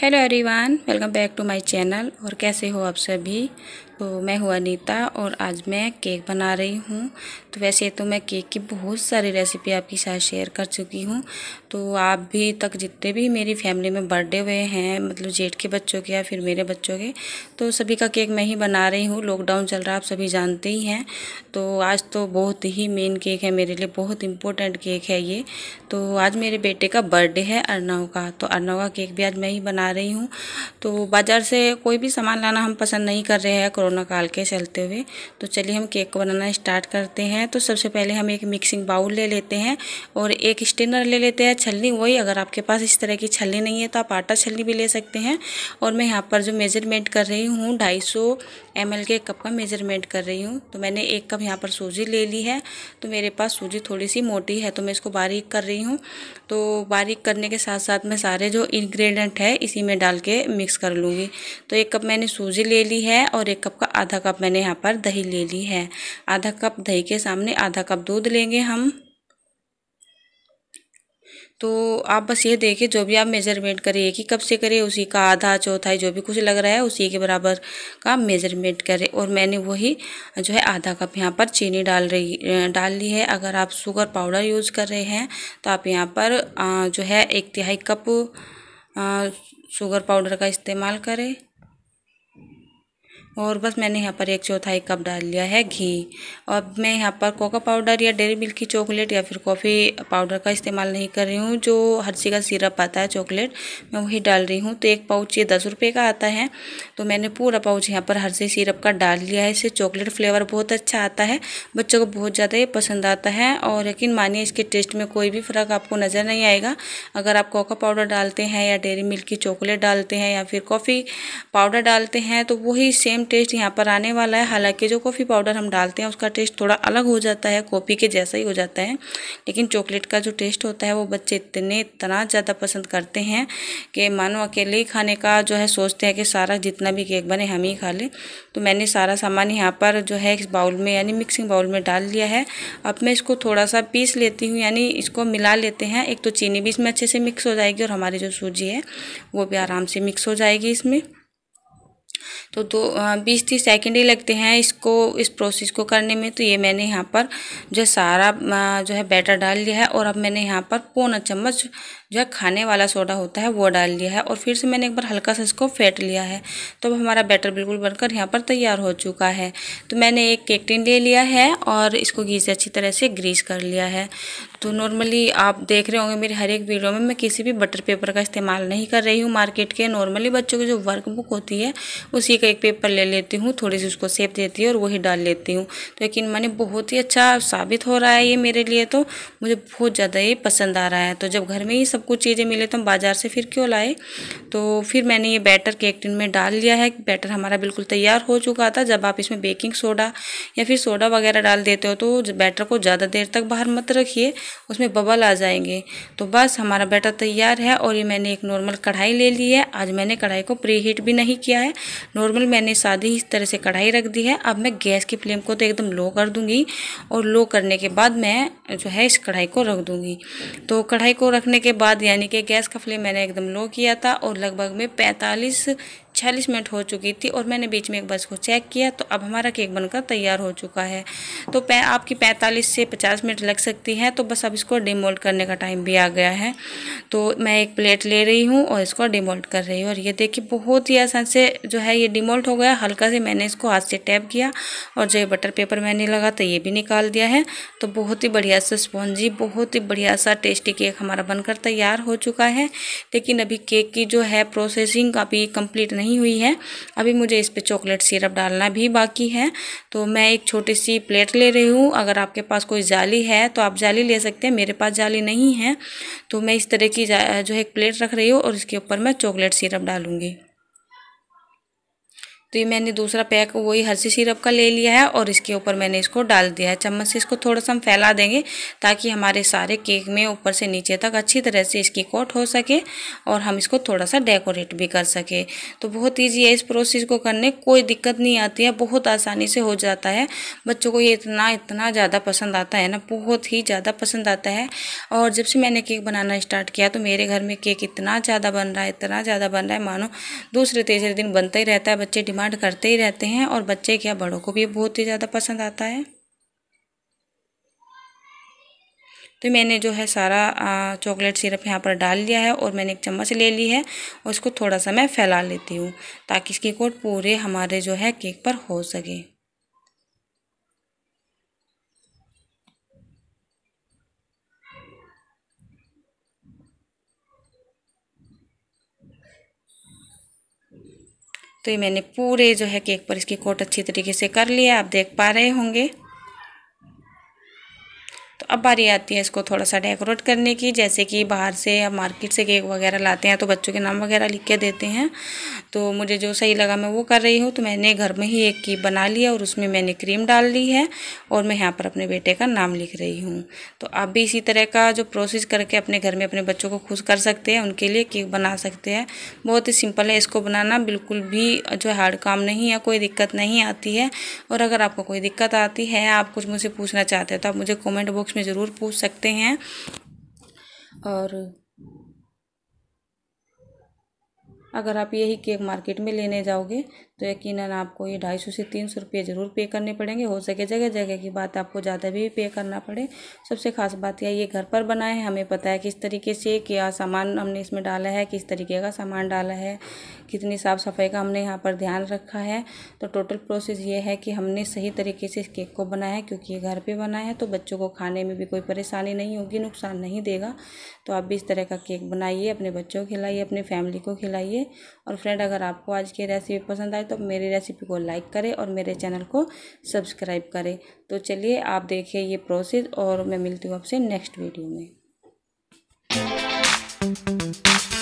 hello everyone welcome back to my channel और कैसे हो आप सभी तो मैं हूँ अनीता और आज मैं केक बना रही हूँ तो वैसे तो मैं केक की बहुत सारी रेसिपी आपके साथ शेयर कर चुकी हूँ तो आप भी तक जितने भी मेरी फैमिली में बर्थडे हुए हैं मतलब जेठ के बच्चों के या फिर मेरे बच्चों के तो सभी का केक मैं ही बना रही हूँ लॉकडाउन चल रहा आप सभी जानते ही हैं तो आज तो बहुत ही मेन केक है मेरे लिए बहुत इंपॉर्टेंट केक है ये तो आज मेरे बेटे का बर्थडे है अरनाव का तो अरनाव का केक भी आज मैं ही बना रही हूँ तो बाज़ार से कोई भी सामान लाना हम पसंद नहीं कर रहे हैं कोरोना काल के चलते हुए तो चलिए हम केक को बनाना स्टार्ट करते हैं तो सबसे पहले हम एक मिक्सिंग बाउल ले लेते हैं और एक स्टेनर ले लेते हैं छलनी वही अगर आपके पास इस तरह की छलनी नहीं है तो आप आटा छलनी भी ले सकते हैं और मैं यहाँ पर जो मेजरमेंट कर रही हूँ ढाई सौ के कप का मेजरमेंट कर रही हूँ तो मैंने एक कप यहाँ पर सूजी ले ली है तो मेरे पास सूजी थोड़ी सी मोटी है तो मैं इसको बारीक कर रही हूँ तो बारीक करने के साथ साथ मैं सारे जो इन्ग्रीडियंट है इसी में डाल के मिक्स कर लूँगी तो एक कप मैंने सूजी ले ली है और एक कप का आधा कप मैंने यहाँ पर दही ले ली है आधा कप दही के सामने आधा कप दूध लेंगे हम तो आप बस ये देखिए जो भी आप मेज़रमेंट करें एक ही कप से करें उसी का आधा चौथाई जो भी कुछ लग रहा है उसी के बराबर का मेज़रमेंट करें और मैंने वही जो है आधा कप यहाँ पर चीनी डाल रही डाल ली है अगर आप शुगर पाउडर यूज़ कर रहे हैं तो आप यहाँ पर जो है एक तिहाई कप शुगर पाउडर का इस्तेमाल करें और बस मैंने यहाँ पर एक चौथाई कप डाल लिया है घी अब मैं यहाँ पर कोका पाउडर या डेरी मिल्क की चॉकलेट या फिर कॉफ़ी पाउडर का इस्तेमाल नहीं कर रही हूँ जो हर्षी का सिरप आता है चॉकलेट मैं वही डाल रही हूँ तो एक पाउच ये दस रुपये का आता है तो मैंने पूरा पाउच यहाँ पर हर्षी सिरप का डाल लिया है इससे चॉकलेट फ्लेवर बहुत अच्छा आता है बच्चों को बहुत ज़्यादा ये पसंद आता है और यकीन मानिए इसके टेस्ट में कोई भी फ़र्क आपको नज़र नहीं आएगा अगर आप कोका पाउडर डालते हैं या डेरी मिल्क की चॉकलेट डालते हैं या फिर कॉफ़ी पाउडर डालते हैं तो वही सेम टेस्ट यहाँ पर आने वाला है हालांकि जो कॉफ़ी पाउडर हम डालते हैं उसका टेस्ट थोड़ा अलग हो जाता है कॉफ़ी के जैसा ही हो जाता है लेकिन चॉकलेट का जो टेस्ट होता है वो बच्चे इतने इतना ज़्यादा पसंद करते हैं कि मानो अकेले ही खाने का जो है सोचते हैं कि सारा जितना भी केक बने हम ही खा लें तो मैंने सारा सामान यहाँ पर जो है इस बाउल में यानी मिक्सिंग बाउल में डाल लिया है अब मैं इसको थोड़ा सा पीस लेती हूँ यानी इसको मिला लेते हैं एक तो चीनी भी इसमें अच्छे से मिक्स हो जाएगी और हमारी जो सूजी है वो भी आराम से मिक्स हो जाएगी इसमें तो दो बीस तीस सेकेंड ही लगते हैं इसको इस प्रोसेस को करने में तो ये मैंने यहाँ पर जो सारा जो है बैटर डाल दिया है और अब मैंने यहाँ पर पौना चम्मच जो है खाने वाला सोडा होता है वो डाल लिया है और फिर से मैंने एक बार हल्का सा इसको फेंट लिया है तो अब हमारा बैटर बिल्कुल बनकर यहाँ पर तैयार हो चुका है तो मैंने एक केक टिन ले लिया है और इसको घी से अच्छी तरह से ग्रीस कर लिया है तो नॉर्मली आप देख रहे होंगे मेरे हर एक वीडियो में मैं किसी भी बटर पेपर का इस्तेमाल नहीं कर रही हूँ मार्केट के नॉर्मली बच्चों की जो वर्क बुक होती है उसी का एक पेपर ले लेती हूँ थोड़ी सी उसको सेप देती है और वही डाल लेती हूँ तो मैंने बहुत ही अच्छा साबित हो रहा है ये मेरे लिए तो मुझे बहुत ज़्यादा ये पसंद आ रहा है तो जब घर में ही सब सब कुछ चीज़ें मिले तो हम बाज़ार से फिर क्यों लाए तो फिर मैंने ये बैटर केक टिन में डाल लिया है बैटर हमारा बिल्कुल तैयार हो चुका था जब आप इसमें बेकिंग सोडा या फिर सोडा वगैरह डाल देते हो तो बैटर को ज़्यादा देर तक बाहर मत रखिए उसमें बबल आ जाएंगे तो बस हमारा बैटर तैयार है और ये मैंने एक नॉर्मल कढ़ाई ले ली है आज मैंने कढ़ाई को प्री हीट भी नहीं किया है नॉर्मल मैंने सादी इस तरह से कढ़ाई रख दी है अब मैं गैस की फ्लेम को तो एकदम लो कर दूँगी और लो करने के बाद मैं जो है इस कढ़ाई को रख दूंगी तो कढ़ाई को रखने के बाद बाद यानी कि गैस का फ्लेम मैंने एकदम लो किया था और लगभग में 45 छियालीस मिनट हो चुकी थी और मैंने बीच में एक बस को चेक किया तो अब हमारा केक बनकर तैयार हो चुका है तो पै आपकी पैंतालीस से पचास मिनट लग सकती है तो बस अब इसको डिमोल्ट करने का टाइम भी आ गया है तो मैं एक प्लेट ले रही हूँ और इसको डिमोल्ट कर रही हूँ और ये देखिए बहुत ही आसान से जो है ये डिमोल्ट हो गया हल्का से मैंने इसको हाथ से टैप किया और जो ये बटर पेपर मैंने लगा तो ये भी निकाल दिया है तो बहुत ही बढ़िया सा स्पॉन्जी बहुत ही बढ़िया सा टेस्टी केक हमारा बनकर तैयार हो चुका है लेकिन अभी केक की जो है प्रोसेसिंग अभी कम्प्लीट नहीं नहीं हुई है अभी मुझे इस पर चॉकलेट सिरप डालना भी बाकी है तो मैं एक छोटी सी प्लेट ले रही हूँ अगर आपके पास कोई जाली है तो आप जाली ले सकते हैं मेरे पास जाली नहीं है तो मैं इस तरह की जो है एक प्लेट रख रही हूँ और इसके ऊपर मैं चॉकलेट सिरप डालूँगी तो ये मैंने दूसरा पैक वही हर्षी सिरप का ले लिया है और इसके ऊपर मैंने इसको डाल दिया है चम्मच से इसको थोड़ा सा हम फैला देंगे ताकि हमारे सारे केक में ऊपर से नीचे तक अच्छी तरह से इसकी कोट हो सके और हम इसको थोड़ा सा डेकोरेट भी कर सके तो बहुत ईजी है इस प्रोसेस को करने कोई दिक्कत नहीं आती है बहुत आसानी से हो जाता है बच्चों को ये इतना इतना ज़्यादा पसंद आता है ना बहुत ही ज़्यादा पसंद आता है और जब से मैंने केक बनाना स्टार्ट किया तो मेरे घर में केक इतना ज़्यादा बन रहा है इतना ज़्यादा बन रहा है मानो दूसरे तीसरे दिन बनता ही रहता है बच्चे डिमांड करते ही रहते हैं और बच्चे क्या बड़ों को भी बहुत ही ज़्यादा पसंद आता है तो मैंने जो है सारा चॉकलेट सिरप यहाँ पर डाल लिया है और मैंने एक चम्मच ले ली है और इसको थोड़ा सा मैं फैला लेती हूँ ताकि इसकी कोट पूरे हमारे जो है केक पर हो सके तो ये मैंने पूरे जो है केक पर इसकी कोट अच्छी तरीके से कर लिया आप देख पा रहे होंगे अब बारी आती है इसको थोड़ा सा डेकोरेट करने की जैसे कि बाहर से या मार्केट से केक वगैरह लाते हैं तो बच्चों के नाम वगैरह लिख के देते हैं तो मुझे जो सही लगा मैं वो कर रही हूँ तो मैंने घर में ही एक केक बना लिया और उसमें मैंने क्रीम डाल ली है और मैं यहाँ पर अपने बेटे का नाम लिख रही हूँ तो आप भी इसी तरह का जो प्रोसेस करके अपने घर में अपने बच्चों को खुश कर सकते हैं उनके लिए केक बना सकते हैं बहुत ही सिंपल है इसको बनाना बिल्कुल भी जो हार्ड काम नहीं है कोई दिक्कत नहीं आती है और अगर आपको कोई दिक्कत आती है आप कुछ मुझसे पूछना चाहते हैं तो आप मुझे कॉमेंट बॉक्स में ज़रूर पूछ सकते हैं और अगर आप यही केक मार्केट में लेने जाओगे तो यकीनन आपको ये ढाई सौ से तीन सौ रुपये ज़रूर पे करने पड़ेंगे हो सके जगह जगह की बात आपको ज़्यादा भी पे करना पड़े सबसे खास बात यह ये घर पर बना है हमें पता है किस तरीके से क्या सामान हमने इसमें डाला है किस तरीके का सामान डाला है कितनी साफ़ सफाई का हमने यहाँ पर ध्यान रखा है तो टोटल प्रोसेस ये है कि हमने सही तरीके से इस केक को बनाया है क्योंकि ये घर पर बनाया है तो बच्चों को खाने में भी कोई परेशानी नहीं होगी नुकसान नहीं देगा तो आप भी इस तरह का केक बनाइए अपने बच्चों को खिलाइए अपने फैमिली को खिलाइए और फ्रेंड अगर आपको आज की रेसिपी पसंद आए तो मेरी रेसिपी को लाइक करें और मेरे चैनल को सब्सक्राइब करें तो चलिए आप देखें ये प्रोसेस और मैं मिलती हूँ आपसे नेक्स्ट वीडियो में